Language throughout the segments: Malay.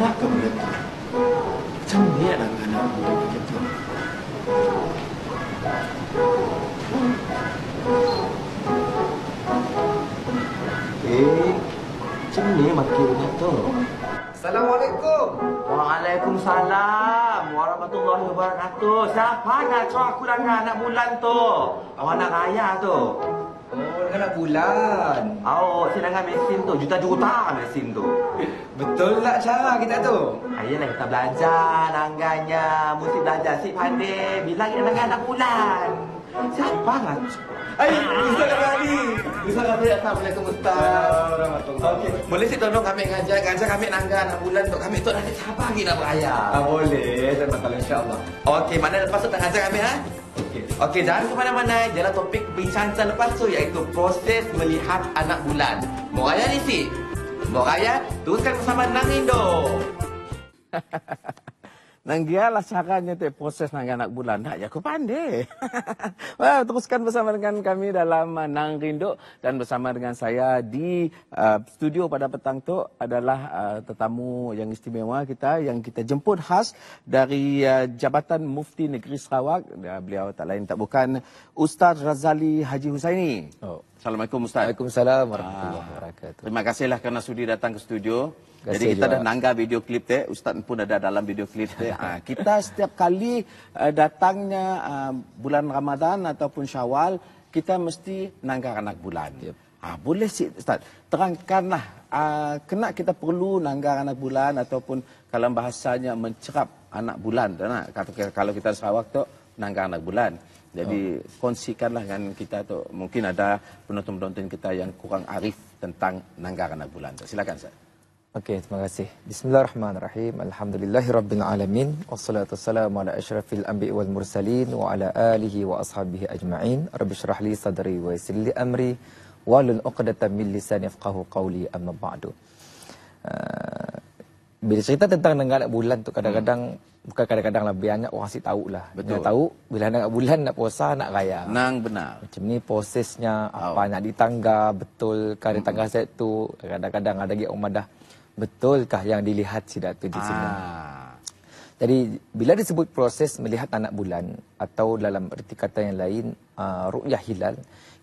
Lah anak kau begitu? Macam ni anak anak kau begitu? Eh, macam ni makin begitu? Assalamualaikum. Waalaikumsalam. Warahmatullahi wabarakatuh. Siapa nak cakap aku dengan anak bulan tu? Awak nak raya tu? Kena bulan. Oh, sedangkan mesin tu. Juta-juta mesin tu. Betul tak cara kita tu? Ayolah, ah, kita belajar nangganya, Mesti belajar. si pandai. Bila kita dengan anak bulan. Siapa kan? Ay, bisa kan tadi? Bisa kan tadi atas boleh semua start? Okey, boleh sih tolong kami ngajar. Ngajar kami nangga anak bulan untuk kami tu nanti siapa lagi nak beraya? Ah, boleh, saya bakal insya Allah. Okey, mana lepas tu tak ngajar kami ha? Okey. Okey, jangan ke mana-mana. Jalan topik bincangan lepas tu iaitu proses melihat anak bulan. Mau raya ni si. Mau raya, teruskan bersama Nang Indo. Nang gialah caranya tu eh, proses nang anak bulan. Tak ya aku pandai. Wah, teruskan bersama dengan kami dalam uh, Nang Rindu dan bersama dengan saya di uh, studio pada petang tu adalah uh, tetamu yang istimewa kita yang kita jemput khas dari uh, Jabatan Mufti Negeri Sarawak. Uh, beliau tak lain tak bukan Ustaz Razali Haji Husaini. Oh. Assalamualaikum Ustaz. Waalaikumsalam ah. warahmatullahi wabarakatuh. Terima kasihlah kerana sudi datang ke studio. Kasih Jadi kita juga. dah nanggar video klip teh, Ustaz pun ada dalam video klip teh. Ah, kita setiap kali eh, datangnya ah, bulan Ramadan ataupun Syawal, kita mesti nanggar anak bulan. Yep. Ah boleh sih Ustaz. Terangkanlah kena kita perlu nanggar anak bulan ataupun kalau bahasanya mencerap anak bulan. Kalau kita Sarawak tu nanggar anak bulan. Jadi oh. kongsikanlah dengan kita tu. Mungkin ada penonton-penonton kita yang kurang arif tentang Nanggar Anak Bulan. Silakan Ustaz. Okey, terima kasih. Bismillahirrahmanirrahim. Alhamdulillahirrabbilalamin. Wassalatu wassalamu ala ashrafil anbi' wal mursalin wa ala alihi wa ashabihi ajma'in. Rabbi syrahli sadri wa yisilli amri wa lun uqdata min lisan yafqahu qawli amma ba'du. Uh, bila cerita tentang Nanggar Bulan tu kadang-kadang hmm bukan kadang-kadang lah banyak orang asyik tahu lah. Betul. Dia tahu bila nak bulan nak puasa nak raya. Nang benar. Macam ni prosesnya apa oh. nak ditanggah betul ke ada tanggah set tu kadang-kadang ada gig umadah betulkah yang dilihat si datu di ah. sini. Ah. Jadi bila disebut proses melihat anak bulan atau dalam erti kata yang lain uh, ru'yah hilal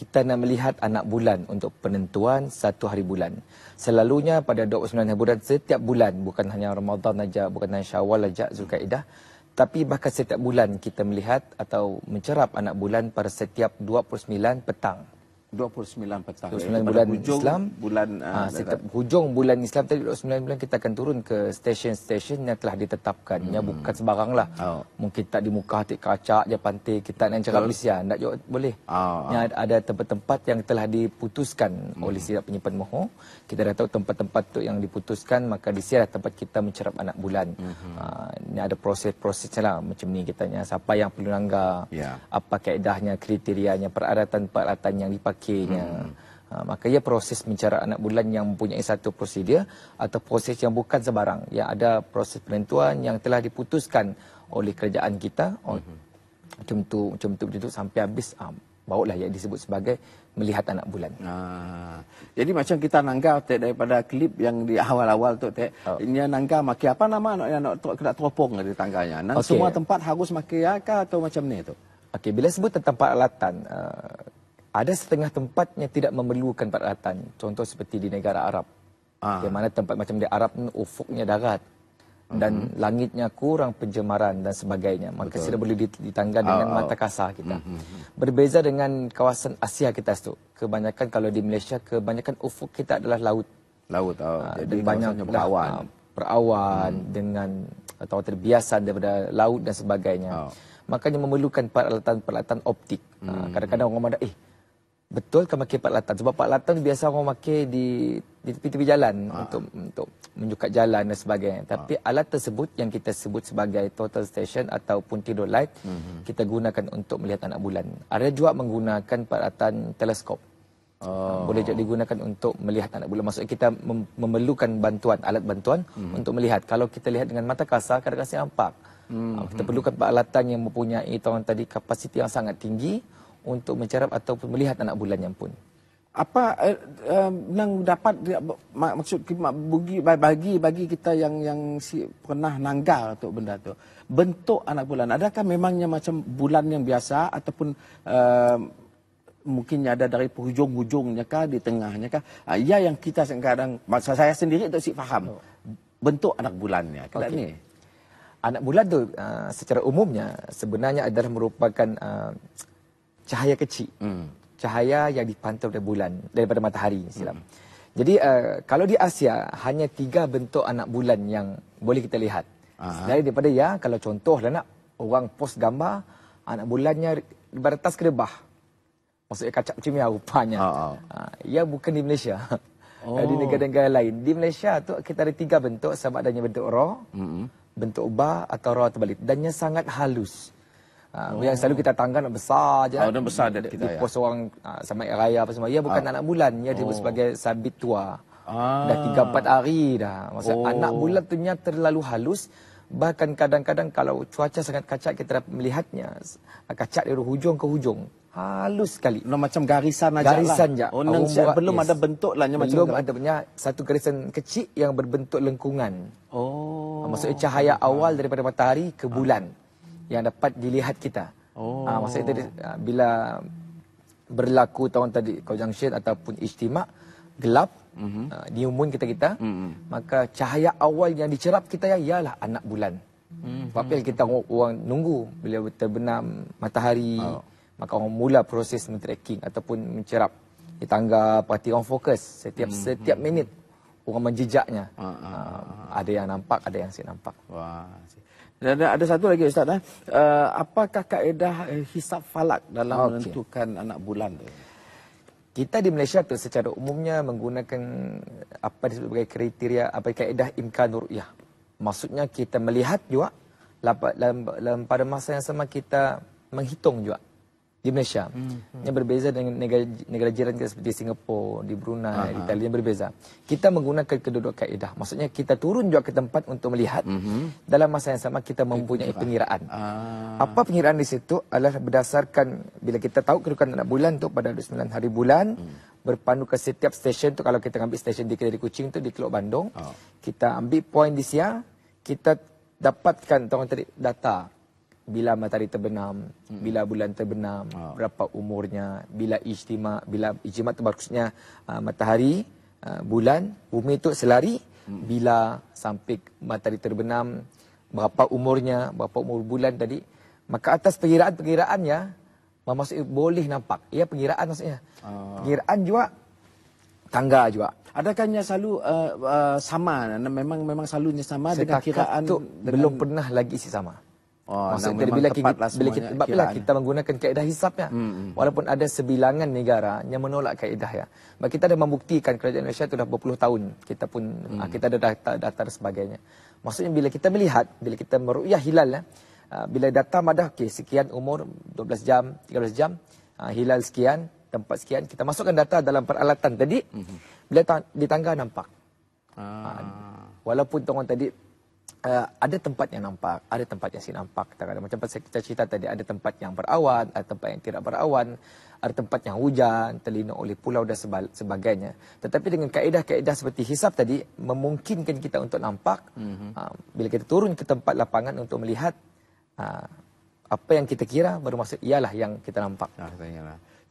kita nak melihat anak bulan untuk penentuan satu hari bulan. Selalunya pada 29 hari bulan, setiap bulan, bukan hanya Ramadan saja, bukan hanya Syawal saja, Zulkaidah, tapi bahkan setiap bulan kita melihat atau mencerap anak bulan pada setiap 29 petang. 29 petang 29 bulan hujung Islam bulan uh, ah, ah hujung bulan Islam tadi 29 bulan kita akan turun ke stesen-stesen yang telah ditetapkan ya, hmm. yang bukan sebaranglah oh. mungkin tak di muka tik kacak je pantai kita nak cakap Malaysia nak boleh oh. yang ada tempat-tempat yang telah diputuskan hmm. oleh sidak penyimpan moho kita dah tahu tempat-tempat tu yang diputuskan maka di sialah tempat kita mencerap anak bulan hmm. uh, ada proses-proses lah macam ni kita siapa yang perlu langgar yeah. apa kaedahnya kriterianya peralatan-peralatan yang dipakai akhirnya. Hmm. Ha, makanya proses mencari anak bulan yang mempunyai satu prosedur atau proses yang bukan sebarang. Yang ada proses penentuan yang telah diputuskan oleh kerajaan kita. Hmm. Macam tu, macam tu, macam tu sampai habis. Ha, lah yang disebut sebagai melihat anak bulan. Ha. Jadi macam kita nangka tek, daripada klip yang di awal-awal tu. Tek, oh. Ini nangka maki apa nama anak yang nak, nak, nak teropong di tangganya. Okay. Semua tempat harus maki ya, kah, atau macam ni tu. Okey, bila sebut tentang peralatan, uh, ada setengah tempat yang tidak memerlukan peralatan. Contoh seperti di negara Arab. Ah. Di mana tempat macam di Arab ufuknya darat. Dan mm -hmm. langitnya kurang pencemaran dan sebagainya. Maka Betul. sudah boleh ditanggal dengan oh, oh. mata kasar kita. Mm -hmm. Berbeza dengan kawasan Asia kita itu. Kebanyakan kalau di Malaysia, kebanyakan ufuk kita adalah laut. Laut. Oh. Uh, Jadi kawasannya perawan. Perawan mm. dengan atau terbiasa daripada laut dan sebagainya. Oh. Makanya memerlukan peralatan-peralatan optik. Mhm, kadang-kadang mm -hmm. uh, orang mada, eh, Betul kan pakai pat Latan. Sebab pat Latan tu biasa orang pakai di, di tepi-tepi jalan ha. untuk untuk menyukat jalan dan sebagainya. Ah. Tapi ha. alat tersebut yang kita sebut sebagai total station ataupun tidur light, mm -hmm. kita gunakan untuk melihat anak bulan. Ada juga menggunakan peralatan teleskop. Oh. Boleh juga digunakan untuk melihat anak bulan. Maksudnya kita mem memerlukan bantuan, alat bantuan mm -hmm. untuk melihat. Kalau kita lihat dengan mata kasar, kadang-kadang saya nampak. Mm -hmm. Kita perlukan peralatan yang mempunyai tadi kapasiti yang sangat tinggi untuk mencarap ataupun melihat anak bulannya pun. Apa yang uh, uh, dapat mak, maksud bagi, bagi bagi kita yang yang si, pernah nanggal tu benda tu bentuk anak bulan adakah memangnya macam bulan yang biasa ataupun uh, mungkin ada dari hujung-hujungnya kah di tengahnya kah uh, ya yang kita sekarang masa saya sendiri tak sih faham oh. bentuk anak bulannya kan okay. ni anak bulan tu uh, secara umumnya sebenarnya adalah merupakan uh, cahaya kecil. Hmm. Cahaya yang dipantau daripada bulan, daripada matahari silap. Hmm. Jadi uh, kalau di Asia, hanya tiga bentuk anak bulan yang boleh kita lihat. Dari daripada ya, kalau contoh lah nak, orang post gambar, anak bulannya beratas kerebah. Maksudnya kacak macam ni rupanya. Uh -huh. uh, ya bukan di Malaysia. Oh. Di negara-negara lain. Di Malaysia tu kita ada tiga bentuk sama adanya bentuk raw, mm -hmm. bentuk bar atau raw terbalik. Dannya sangat halus. Uh, oh. Yang selalu kita tangga nak besar je. Oh, dan besar dia kita. Ya. pos orang uh, ah, sama raya apa semua. Ia bukan uh. anak bulan. ia dia oh. sebagai sabit tua. Ah. Dah 3-4 hari dah. Maksud, oh. Anak bulan tu terlalu halus. Bahkan kadang-kadang kalau cuaca sangat kacak kita dapat melihatnya. Kacak dari hujung ke hujung. Halus sekali. No, macam garisan aja garisan lah. Garisan je. Oh, oh, belum yes. ada bentuk lah. Belum macam ada punya satu garisan kecil yang berbentuk lengkungan. Oh. Maksudnya cahaya awal daripada matahari ke bulan. Ah yang dapat dilihat kita. Oh. Uh, maksudnya tadi, ah, bila berlaku tahun tadi conjunction ataupun ijtima gelap mm -hmm. uh, di umun kita kita, mm -hmm. maka cahaya awal yang dicerap kita ya ialah anak bulan. Mm -hmm. Sebab kita orang, orang nunggu bila terbenam matahari, oh. maka orang mula proses men-tracking ataupun mencerap. Di tangga pasti orang fokus setiap mm -hmm. setiap mhm. minit orang menjejaknya. Uh, uh, uh, ada yang nampak, ada yang saya nampak. Wah. Dan ada satu lagi Ustaz. Eh? Uh, apakah kaedah eh, hisap falak dalam okay. menentukan anak bulan tu? Kita di Malaysia tu secara umumnya menggunakan apa disebut sebagai kriteria, apa kaedah imkan ru'yah. Maksudnya kita melihat juga, dalam, dalam pada masa yang sama kita menghitung juga di Malaysia. Hmm, hmm. Yang berbeza dengan negara, negara jiran kita seperti Singapura, di Brunei, Aha. di Thailand berbeza. Kita menggunakan kedua-dua kaedah. Maksudnya kita turun juga ke tempat untuk melihat hmm. dalam masa yang sama kita mempunyai hmm. pengiraan. Ah. Apa pengiraan di situ adalah berdasarkan bila kita tahu kedudukan anak bulan itu pada 29 hari bulan hmm. berpandu ke setiap stesen tu. kalau kita ambil stesen di Kediri Kucing tu di Teluk Bandung. Oh. Kita ambil point di Sia, kita dapatkan tahun data bila matahari terbenam, hmm. bila bulan terbenam, oh. berapa umurnya, bila ijtima, bila ijtima itu maksudnya uh, matahari, uh, bulan, bumi itu selari, hmm. bila sampai matahari terbenam, berapa umurnya, berapa umur bulan tadi, maka atas pengiraan-pengiraannya, Maksud boleh nampak. Ya, pengiraan maksudnya. Oh. Pengiraan juga, tangga juga. Adakahnya selalu uh, uh, sama? Memang memang selalunya sama Setakat dengan kiraan? Setakat itu dengan... belum pernah lagi isi sama. Oh, Maksudnya bila, kita, lah bila kita, sebab bila lah, kita eh. menggunakan kaedah hisap ya. Hmm, hmm. Walaupun ada sebilangan negara yang menolak kaedah ya. Sebab kita dah membuktikan kerajaan Malaysia itu dah 20 tahun. Kita pun ah, hmm. kita ada data data sebagainya. Maksudnya bila kita melihat, bila kita meruqyah hilal ya. Ah, bila data madah, okay, sekian umur 12 jam, 13 jam. hilal sekian, tempat sekian. Kita masukkan data dalam peralatan tadi. Hmm. hmm. Bila ta- di tangga nampak. Ah. Walaupun tuan tadi Uh, ada tempat yang nampak, ada tempat yang si nampak. Kita kata macam pasal kita cerita tadi ada tempat yang berawan, ada tempat yang tidak berawan, ada tempat yang hujan, terlindung oleh pulau dan sebagainya. Tetapi dengan kaedah-kaedah seperti hisap tadi memungkinkan kita untuk nampak mm-hmm. uh, bila kita turun ke tempat lapangan untuk melihat uh, apa yang kita kira bermaksud ialah yang kita nampak. Ah,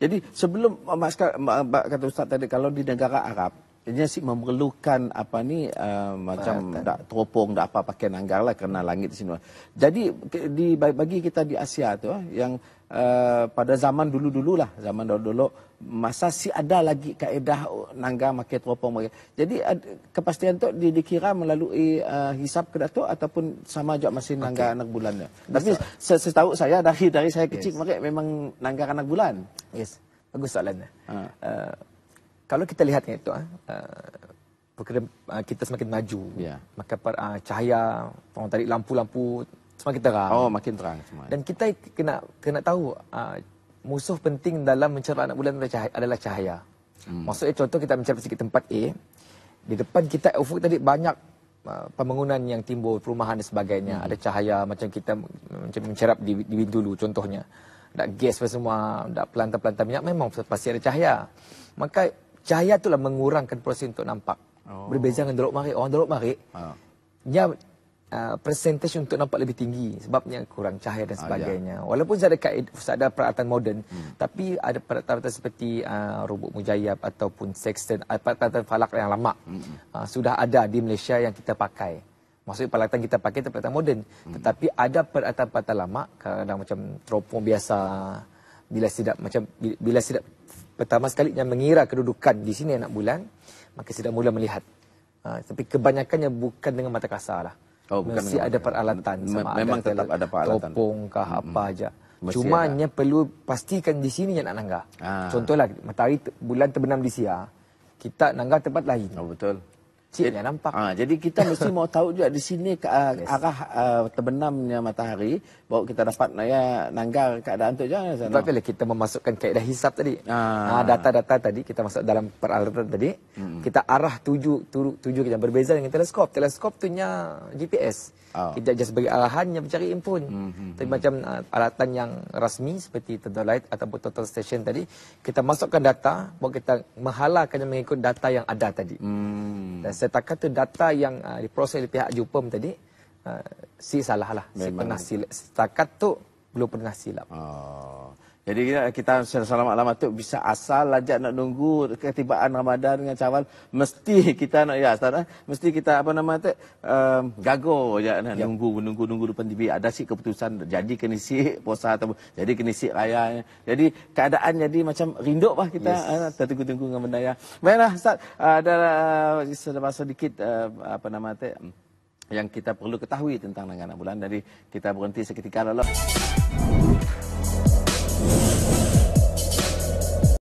Jadi sebelum Mas kata Ustaz tadi kalau di negara Arab jadi sih memerlukan apa ni uh, macam tak teropong tak apa pakai nanggar lah kerana langit di sini. Jadi di bagi kita di Asia tu eh, yang uh, pada zaman dulu dululah zaman dulu-dulu masa sih ada lagi kaedah nanggar pakai teropong pakai. Jadi uh, kepastian tu di, dikira melalui uh, hisap ke datuk ataupun sama juga masih nanggar okay. anak bulannya. Tapi setahu saya dari dari saya kecil yes. memang nanggar anak bulan. Yes. Bagus soalannya. Ha. Uh, kalau kita lihat ni tuan uh, uh, kita semakin maju yeah. maka per, uh, cahaya orang tarik lampu-lampu semakin terang oh makin terang semua dan kita kena kena tahu uh, musuh penting dalam mencerah anak bulan adalah cahaya, adalah cahaya. Hmm. maksudnya contoh kita mencari sikit tempat A di depan kita ufuk tadi banyak ah, pembangunan yang timbul perumahan dan sebagainya hmm. ada cahaya macam kita macam mencerap di di dulu contohnya ada gas semua ada pelantar-pelantar minyak memang pasti ada cahaya maka cahaya tu lah mengurangkan proses untuk nampak. Oh. Berbeza dengan dorok marik. Orang dorok marik, ha. dia uh, presentasi untuk nampak lebih tinggi. Sebabnya kurang cahaya dan ah, ya. sebagainya. Ha, Walaupun saya ada, saya ada peralatan moden, hmm. tapi ada peralatan seperti uh, robot mujayab ataupun sexton, uh, peralatan falak yang lama. Hmm. Uh, sudah ada di Malaysia yang kita pakai. Maksudnya peralatan kita pakai itu peralatan moden. Hmm. Tetapi ada peralatan-peralatan lama, kadang macam teropong biasa, bila tidak macam bila tidak pertama sekali yang mengira kedudukan di sini anak bulan, maka sudah mula melihat. Uh, tapi kebanyakannya bukan dengan mata kasar lah. Oh, bukan Mesti ada peralatan. Sama memang ada tetap ada peralatan. Topong kah hmm. apa aja. Cuma hanya perlu pastikan di sini yang nak nanggar. Ah. Contohlah, matahari bulan terbenam di siar, kita nanggar tempat lain. Oh, betul. Cik tak nampak. Ha, jadi kita mesti mau tahu juga di sini ke, uh, yes. arah uh, terbenamnya matahari. Bawa kita dapat naya nanggar keadaan tu jangan. Sebab no? bila kita memasukkan kaedah hisap tadi. Data-data ha. tadi kita masuk dalam peralatan tadi. Hmm. Kita arah tuju, tuju, tuju kita berbeza dengan teleskop. Teleskop tu nya GPS. Oh. Kita just bagi yang mencari impun. Hmm, hmm, tadi hmm. macam uh, alatan yang rasmi seperti total light ataupun total station tadi. Kita masukkan data. Bawa kita menghalakannya mengikut data yang ada tadi. Hmm saya tak kata data yang uh, diproses oleh pihak JUPEM tadi uh, si salah lah. Si pernah silap. Setakat tu belum pernah silap. Oh. Jadi kita, kita selama lama tu bisa asal lajak nak nunggu ketibaan Ramadan dengan cawal mesti kita nak ya Ustaz eh, mesti kita apa nama tu um, gago ya, ya. nunggu menunggu nunggu depan TV ada sih keputusan jadi kena si puasa atau jadi kena si raya ya. jadi keadaan jadi macam rindu lah kita yes. Eh, tertunggu-tunggu dengan benda ya baiklah Ustaz ada selepas eh, sedikit apa nama tu yang kita perlu ketahui tentang dengan bulan dari kita berhenti seketika lalu.